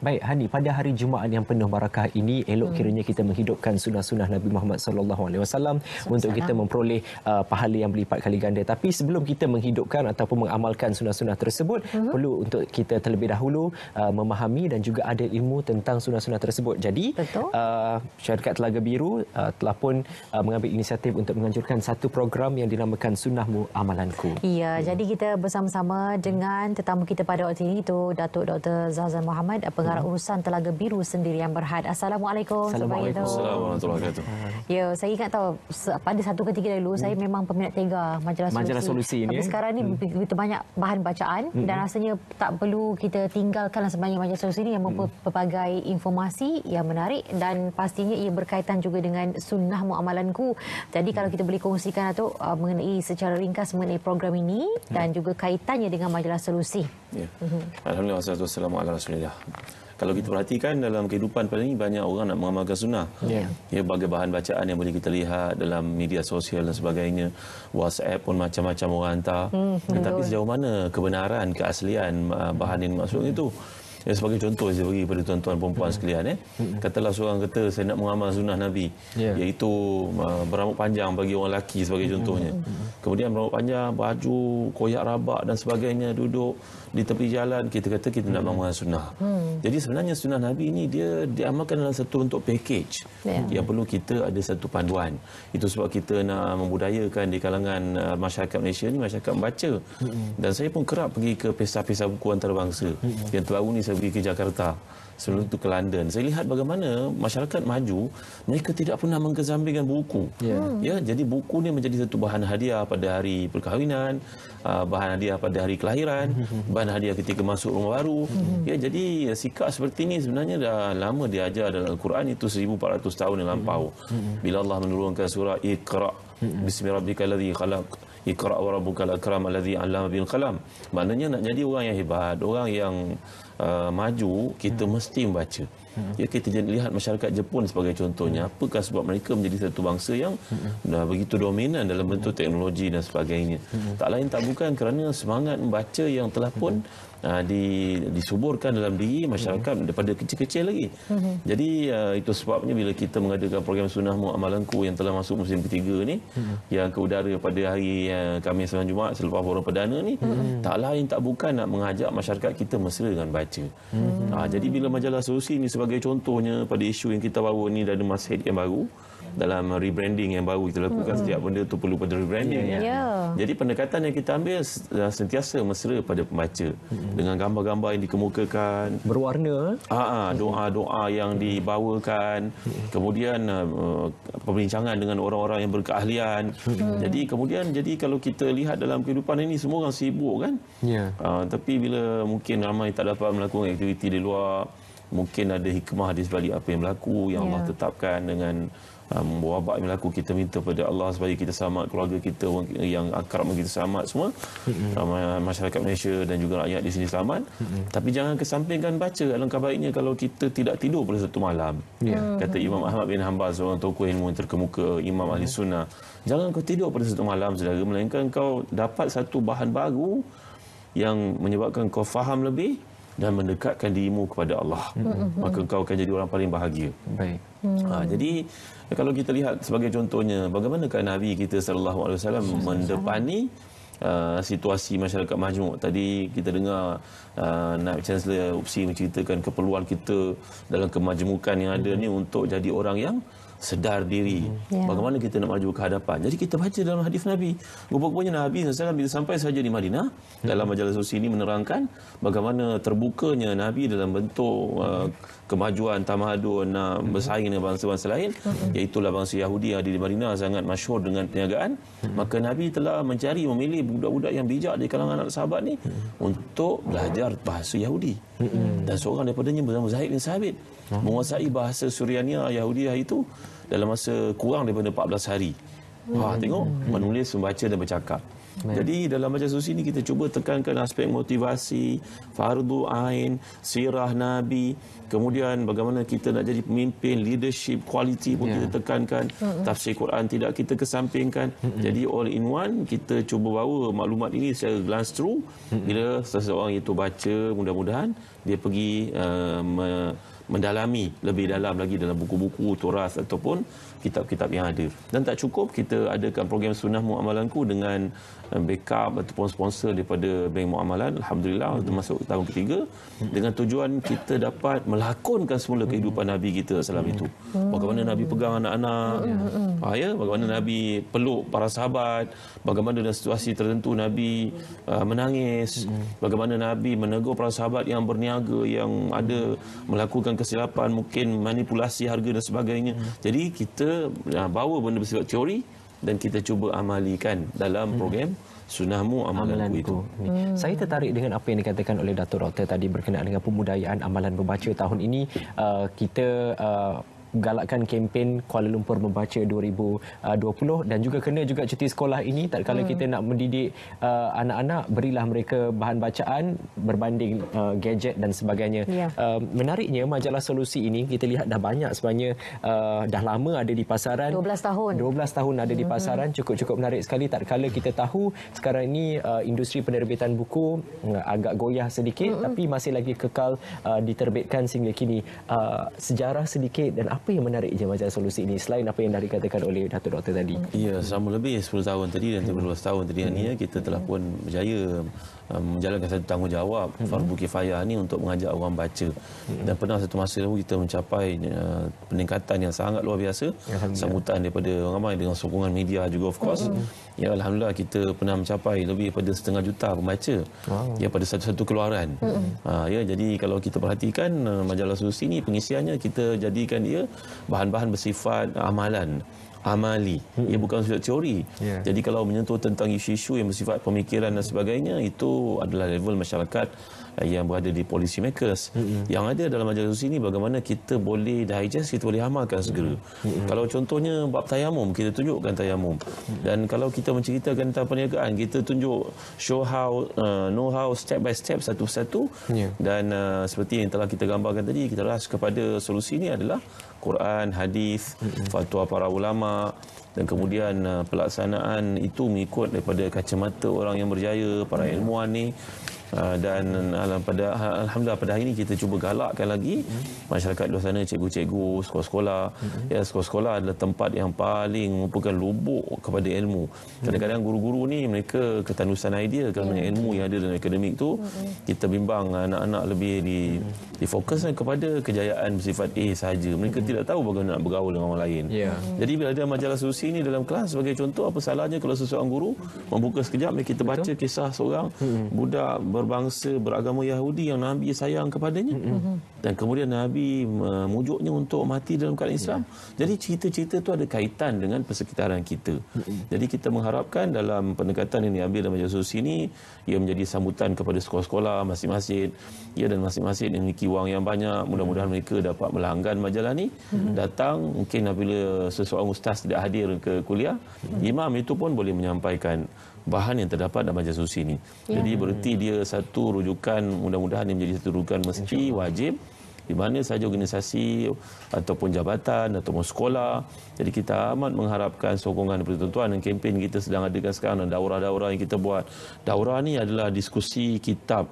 Baik, Hani, pada hari Jumaat yang penuh barakah ini, elok hmm. kiranya kita menghidupkan sunnah-sunnah Nabi Muhammad SAW sama untuk kita memperoleh uh, pahala yang berlipat kali ganda. Tapi sebelum kita menghidupkan ataupun mengamalkan sunnah-sunnah tersebut, hmm. perlu untuk kita terlebih dahulu uh, memahami dan juga ada ilmu tentang sunnah-sunnah tersebut. Jadi, uh, Syarikat Telaga Biru uh, telah pun uh, mengambil inisiatif untuk menganjurkan satu program yang dinamakan Sunnahmu Amalanku. Ya, hmm. jadi kita bersama-sama dengan tetamu kita pada waktu ini, itu Datuk Dr. Zazan Muhammad, apa pengarah hmm. urusan Telaga Biru sendiri yang berhad. Assalamualaikum. Assalamualaikum. Assalamualaikum. Assalamualaikum. Ya, saya ingat tahu pada satu ketiga dulu mm. saya hmm. memang peminat tega majalah, majalah solusi. solusi. Tapi ini, eh? sekarang ini mm. begitu banyak bahan bacaan -hmm. dan rasanya tak perlu kita tinggalkan lah sebanyak majalah solusi ini yang hmm. berbagai mm. informasi yang menarik dan pastinya ia berkaitan juga dengan sunnah muamalanku. Jadi kalau kita boleh kongsikan atau uh, mengenai secara ringkas mengenai program ini mm. dan juga kaitannya dengan majalah solusi. Ya. Yeah. Mm -hmm. Alhamdulillah wassalamualaikum kalau kita perhatikan dalam kehidupan pada ini banyak orang nak mengamalkan sunnah yeah. ya bagi bahan bacaan yang boleh kita lihat dalam media sosial dan sebagainya WhatsApp pun macam-macam orang hantar mm, tetapi sejauh mana kebenaran keaslian ah, bahan yang dimaksudkan itu Ya, sebagai contoh saya bagi kepada tuan-tuan perempuan hmm. sekalian. Eh. Hmm. Katalah seorang kata saya nak mengamal sunnah Nabi. Yeah. Iaitu uh, berambut panjang bagi orang lelaki sebagai hmm. contohnya. Hmm. hmm. Kemudian berambut panjang, baju, koyak rabak dan sebagainya duduk di tepi jalan. Kita kata kita hmm. nak mengamal sunnah. Hmm. Jadi sebenarnya sunnah Nabi ini dia diamalkan dalam satu untuk package. Yeah. Yang perlu kita ada satu panduan. Itu sebab kita nak membudayakan di kalangan uh, masyarakat Malaysia ini masyarakat membaca. Hmm. Dan saya pun kerap pergi ke pesta-pesta buku antarabangsa. Hmm. Yang terbaru ini saya pergi ke Jakarta sebelum itu ke London saya lihat bagaimana masyarakat maju mereka tidak pernah mengkezampingkan buku yeah. Hmm. ya jadi buku ni menjadi satu bahan hadiah pada hari perkahwinan ah, bahan hadiah pada hari kelahiran bahan hadiah ketika masuk rumah baru hmm. ya jadi eh, sikap seperti ini sebenarnya dah lama diajar dalam al-Quran itu 1400 tahun yang lampau hmm. bila Allah menurunkan surah iqra Bismillahirrahmanirrahim khalaq iqra wa rabbukal akram allazi 'allama bil qalam maknanya nak jadi orang yang hebat orang yang Uh, maju kita hmm. mesti membaca. Hmm. Ya kita jadi lihat masyarakat Jepun sebagai contohnya hmm. apakah sebab mereka menjadi satu bangsa yang hmm. dah begitu dominan dalam bentuk teknologi dan sebagainya. Hmm. Tak lain tak bukan kerana semangat membaca yang telah pun hmm. Uh, di, disuburkan dalam diri masyarakat mm. daripada kecil-kecil lagi. hmm Jadi uh, itu sebabnya bila kita mengadakan program Sunnah Mu'amalanku yang telah masuk musim ketiga ni hmm yang ke udara pada hari uh, Kamis dan Jumaat selepas forum perdana ni hmm tak lain tak bukan nak mengajak masyarakat kita mesra dengan baca baca. hmm Ha, jadi bila majalah solusi ini sebagai contohnya pada isu yang kita bawa ni dalam masa yang baru, dalam rebranding yang baru kita lakukan mm -hmm. setiap benda tu perlu pada rebranding yeah, yeah. jadi pendekatan yang kita ambil sentiasa mesra pada pembaca mm -hmm. dengan gambar-gambar yang dikemukakan berwarna eh? ha, ha, doa-doa yang dibawakan kemudian uh, uh, perbincangan dengan orang-orang yang berkeahlian mm -hmm. jadi kemudian jadi kalau kita lihat dalam kehidupan ini semua orang sibuk kan yeah. Ha, uh, tapi bila mungkin ramai tak dapat melakukan aktiviti di luar mungkin ada hikmah di sebalik apa yang berlaku yang yeah. Allah tetapkan dengan um, ah, wabak yang berlaku kita minta kepada Allah supaya kita selamat keluarga kita yang akrab dengan kita selamat semua um, masyarakat Malaysia dan juga rakyat di sini selamat mm-hmm. tapi jangan kesampingkan baca alangkah baiknya kalau kita tidak tidur pada satu malam yeah. Hmm. kata Imam Ahmad bin Hanbal seorang tokoh ilmu yang terkemuka Imam Ahli hmm. Sunnah jangan kau tidur pada satu malam saudara melainkan kau dapat satu bahan baru yang menyebabkan kau faham lebih dan mendekatkan dirimu kepada Allah hmm maka engkau akan jadi orang paling bahagia baik mm. ha, jadi kalau kita lihat sebagai contohnya bagaimana kan nabi kita sallallahu alaihi wasallam mendepani Uh, situasi masyarakat majmuk tadi kita dengar uh, Naib Chancellor UPSI menceritakan keperluan kita dalam kemajmukan yang ada mm-hmm. ni untuk jadi orang yang sedar diri hmm. yeah. bagaimana kita nak maju ke hadapan jadi kita baca dalam hadis Nabi rupa-rupanya Nabi SAW bila sampai saja di Madinah mm. dalam majalah sosial ini menerangkan bagaimana terbukanya Nabi dalam bentuk mm. uh, kemajuan tamadun uh, hmm. bersaing dengan bangsa-bangsa lain mm. iaitulah bangsa Yahudi yang ada di Madinah sangat masyhur dengan perniagaan mm. maka Nabi telah mencari memilih budak-budak yang bijak di kalangan mm. anak sahabat ni mm. untuk belajar bahasa Yahudi dan seorang daripadanya bernama Zahid bin Sabit oh. menguasai bahasa Suriania Yahudiah itu dalam masa kurang daripada 14 hari. Wah, oh. ha, tengok menulis, membaca dan bercakap. Amen. Jadi dalam majlis susi ini kita cuba tekankan aspek motivasi, fardu ain, sirah nabi, kemudian bagaimana kita nak jadi pemimpin, leadership, quality pun yeah. kita tekankan, tafsir Quran tidak kita kesampingkan. Jadi all in one kita cuba bawa maklumat ini secara glance through bila seseorang itu baca mudah-mudahan dia pergi uh, mendalami lebih dalam lagi dalam buku-buku Torah ataupun kitab-kitab yang ada. Dan tak cukup, kita adakan program Sunnah Muamalanku dengan eh, backup ataupun sponsor daripada Bank Muamalan. Alhamdulillah, hmm. masuk tahun ketiga. Dengan tujuan kita dapat melakonkan semula hmm. kehidupan hmm. Nabi kita selama hmm. itu. Bagaimana Nabi pegang anak-anak, hmm. hmm, hmm ah, ya? bagaimana Nabi peluk para sahabat, bagaimana dalam situasi tertentu Nabi uh, menangis, hmm. bagaimana Nabi menegur para sahabat yang berniaga, yang ada melakukan kesilapan, mungkin manipulasi harga dan sebagainya. Hmm. Jadi kita uh, bawa benda bersifat teori dan kita cuba amalkan dalam hmm. program sunahmu amalan amalanku itu. Hmm. Saya tertarik dengan apa yang dikatakan oleh Dato' Rauta tadi berkenaan dengan pemudayaan amalan membaca tahun ini. Uh, kita uh, galakkan kempen Kuala Lumpur Membaca 2020 dan juga kena juga cuti sekolah ini tak kala hmm. kita nak mendidik uh, anak-anak berilah mereka bahan bacaan berbanding uh, gadget dan sebagainya. Yeah. Uh, menariknya majalah solusi ini kita lihat dah banyak sebenarnya uh, dah lama ada di pasaran 12 tahun. 12 tahun ada di hmm. pasaran hmm. cukup-cukup menarik sekali tak kala kita tahu sekarang ini uh, industri penerbitan buku uh, agak goyah sedikit hmm. tapi masih lagi kekal uh, diterbitkan sehingga kini uh, sejarah sedikit dan apa yang menarik jemaah solusi ini selain apa yang dari katakan oleh Datuk Doktor tadi? Ya, sama lebih 10 tahun tadi dan 12 tahun tadi hmm. kita telah pun berjaya Um, menjalankan satu tanggungjawab mm -hmm. Farbu Kifayah ni untuk mengajak orang baca mm -hmm. dan pernah satu masa dulu kita mencapai uh, peningkatan yang sangat luar biasa sambutan daripada orang ramai dengan sokongan media juga of course mm -hmm. ya Alhamdulillah kita pernah mencapai lebih daripada setengah juta pembaca wow. ya pada satu-satu keluaran mm -hmm. uh, ya jadi kalau kita perhatikan uh, majalah solusi ini pengisiannya kita jadikan ia bahan-bahan bersifat amalan amali. Ia hmm. bukan sudut teori. Yeah. Jadi kalau menyentuh tentang isu-isu yang bersifat pemikiran dan sebagainya, itu adalah level masyarakat eh, yang berada di policy makers. Mm -hmm. Yang ada dalam majlis ini bagaimana kita boleh digest, kita boleh amalkan segera. Mm -hmm. Kalau contohnya bab tayamum, kita tunjukkan tayamum. Mm -hmm. Dan kalau kita menceritakan tentang perniagaan, kita tunjuk show how, uh, know how, step by step, satu persatu. Yeah. Dan uh, seperti yang telah kita gambarkan tadi, kita ras kepada solusi ini adalah Quran, hadis, fatwa para ulama dan kemudian uh, pelaksanaan itu mengikut daripada kacamata orang yang berjaya, para ilmuwan ni Ah, dan pada alhamdulillah pada hari ini kita cuba galakkan lagi masyarakat di luar sana cikgu-cikgu sekolah-sekolah mm-hmm. ya sekolah-sekolah adalah tempat yang paling merupakan lubuk kepada ilmu mm-hmm. kadang-kadang guru-guru ni mereka ketandusan idea kerana mm-hmm. ilmu yang ada dalam akademik tu kita bimbang anak-anak lebih di difokuskan kepada kejayaan bersifat A saja mereka tidak tahu bagaimana nak bergaul dengan orang lain ya. jadi bila ada majalah susi ni dalam kelas sebagai contoh apa salahnya kalau seseorang guru membuka sekejap kita baca kisah seorang budak berbangsa beragama Yahudi yang Nabi sayang kepadanya mm -hmm. dan kemudian Nabi memujuknya untuk mati dalam keadaan Islam. Yeah. Jadi cerita-cerita itu ada kaitan dengan persekitaran kita. Mm -hmm. Jadi kita mengharapkan dalam pendekatan ini diambil dalam majlis sosial ini ia menjadi sambutan kepada sekolah-sekolah masjid-masjid, ia dan masing-masing yang memiliki wang yang banyak mudah-mudahan mm. mereka dapat melanggan majalah ini mm -hmm. datang mungkin apabila seseorang ustaz tidak hadir ke kuliah mm -hmm. imam itu pun boleh menyampaikan bahan yang terdapat dalam majlis susi ini. Ya. Jadi bererti dia satu rujukan mudah-mudahan ini menjadi satu rujukan mesti wajib di mana sahaja organisasi ataupun jabatan ataupun sekolah. Jadi kita amat mengharapkan sokongan daripada tuan-tuan dan kempen kita sedang adakan sekarang dan daurah-daurah yang kita buat. Daurah ini adalah diskusi kitab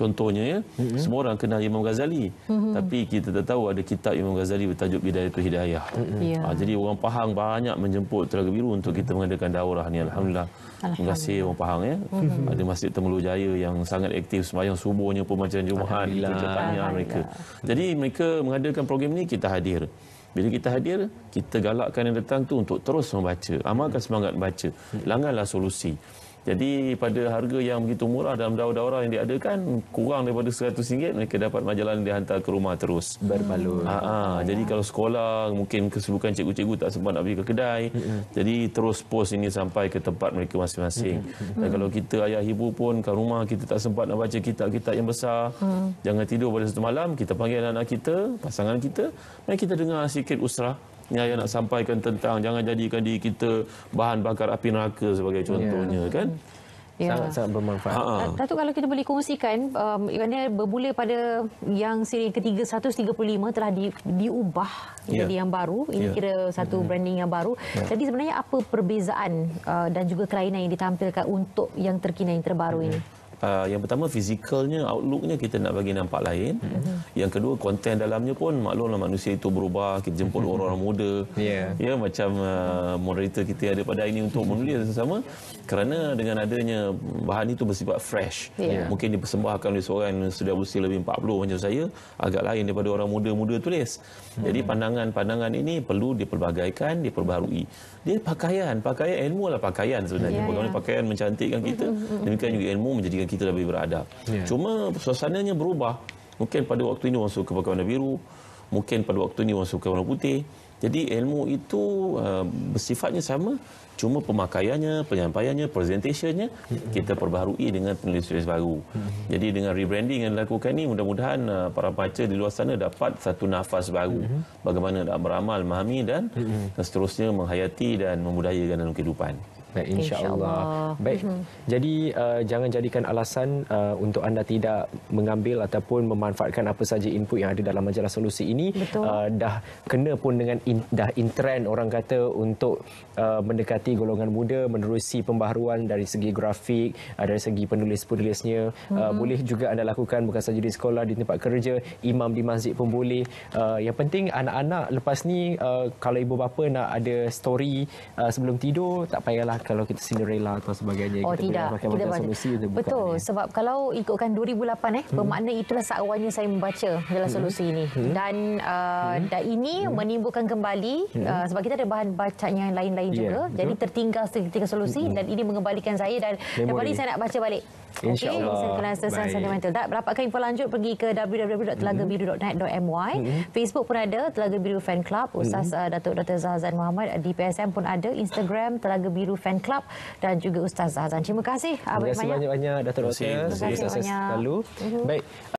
contohnya ya, mm-hmm. semua orang kenal Imam Ghazali mm-hmm. tapi kita tak tahu ada kitab Imam Ghazali bertajuk Bidayatul Hidayah mm-hmm. Ah, ya. jadi orang Pahang banyak menjemput Telaga Biru untuk kita mengadakan daurah ni Alhamdulillah terima kasih orang Pahang ya. mm-hmm. ada Masjid Temelu Jaya yang sangat aktif semayang subuhnya pun macam Jumaat lah, alhamdulillah. mereka jadi mereka mengadakan program ni kita hadir bila kita hadir, kita galakkan yang datang tu untuk terus membaca. Amalkan semangat membaca. Langganlah solusi. Jadi pada harga yang begitu murah dalam daurah-daurah yang diadakan kurang daripada RM100 mereka dapat majalah yang dihantar ke rumah terus berbaloi. Ha, ha. jadi kalau sekolah mungkin kesibukan cikgu-cikgu tak sempat nak pergi ke kedai. Mm -hmm. Jadi terus pos ini sampai ke tempat mereka masing-masing. Mm -hmm. Dan kalau kita ayah ibu pun ke rumah kita tak sempat nak baca kitab-kitab yang besar. Mm. Jangan tidur pada satu malam kita panggil anak-anak kita, pasangan kita, mari kita dengar sikit usrah yang saya nak sampaikan tentang jangan jadikan diri kita bahan bakar api neraka sebagai contohnya yeah. kan ya. sangat-sangat ya. bermanfaat. Ha -ha. Datuk kalau kita boleh kongsikan um, bermula pada yang siri ketiga 135 telah di, diubah ya. jadi yang baru. Ini ya. kira satu ya. branding yang baru. Ya. Jadi sebenarnya apa perbezaan uh, dan juga kelainan yang ditampilkan untuk yang terkini yang terbaru ya. ini? Mm-hmm uh, yang pertama fizikalnya outlooknya kita nak bagi nampak lain mm-hmm. yang kedua konten dalamnya pun maklumlah manusia itu berubah kita jemput mm-hmm. orang-orang muda yeah. Ya, macam uh, moderator kita ada pada ini untuk menulis sama kerana dengan adanya bahan itu bersifat fresh yeah. mungkin dipersembahkan oleh seorang yang sudah berusia lebih 40 macam saya agak lain daripada orang muda-muda tulis mm-hmm. jadi pandangan-pandangan ini perlu diperbagaikan diperbaharui dia pakaian pakaian ilmu lah pakaian sebenarnya yeah, yeah. pakaian mencantikkan kita mm-hmm, mm-hmm. demikian juga ilmu menjadikan kita lebih beradab. Yeah. Cuma suasananya berubah. Mungkin pada waktu ini orang suka pakai warna biru. Mungkin pada waktu ini orang suka warna putih. Jadi ilmu itu uh, bersifatnya sama. Cuma pemakaiannya, penyampaiannya, presentationnya mm-hmm. kita perbaharui dengan penulis-penulis baru. Mm-hmm. Jadi dengan rebranding yang dilakukan ini mudah-mudahan uh, para pembaca di luar sana dapat satu nafas baru. Mm-hmm. Bagaimana nak beramal, memahami dan, mm-hmm. dan seterusnya menghayati dan memudayakan dalam kehidupan. Baik, insyaAllah. Insya Baik, mm-hmm. jadi uh, jangan jadikan alasan uh, untuk anda tidak mengambil ataupun memanfaatkan apa saja input yang ada dalam majalah solusi ini. Uh, dah kena pun dengan in, dah intrend orang kata untuk uh, mendekati golongan muda, menerusi pembaharuan dari segi grafik, uh, dari segi penulis-penulisnya. Uh, mm-hmm. boleh juga anda lakukan bukan sahaja di sekolah, di tempat kerja, imam di masjid pun boleh. Uh, yang penting anak-anak lepas ni uh, kalau ibu bapa nak ada story uh, sebelum tidur, tak payahlah kalau kita Cinderella atau sebagainya. Oh, kita tidak. boleh pakai kita bantuan solusi. Betul. Bukan, sebab ya. kalau ikutkan 2008, eh, hmm. itulah seawalnya saya membaca dalam hmm. solusi ini. Hmm. Dan uh, hmm. dan ini hmm. menimbulkan kembali, hmm. uh, sebab kita ada bahan bacaan yang lain-lain yeah. juga. Betul. Jadi tertinggal ketika solusi hmm. dan ini mengembalikan saya. Dan kembali saya nak baca balik. InsyaAllah. Okay, Allah. saya kena rasa mental. Tak, dapatkan info lanjut pergi ke www.telagabiru.net.my. Mm -hmm. Facebook pun ada, Telaga Biru Fan Club. Ustaz mm -hmm. Datuk Dr. Zahazan Muhammad, PSM pun ada. Instagram, Telaga Biru Fan Club. Dan juga Ustaz Zahazan. Terima kasih. Terima kasih banyak-banyak, Datuk Dr. Terima kasih banyak. Mm-hmm. Baik.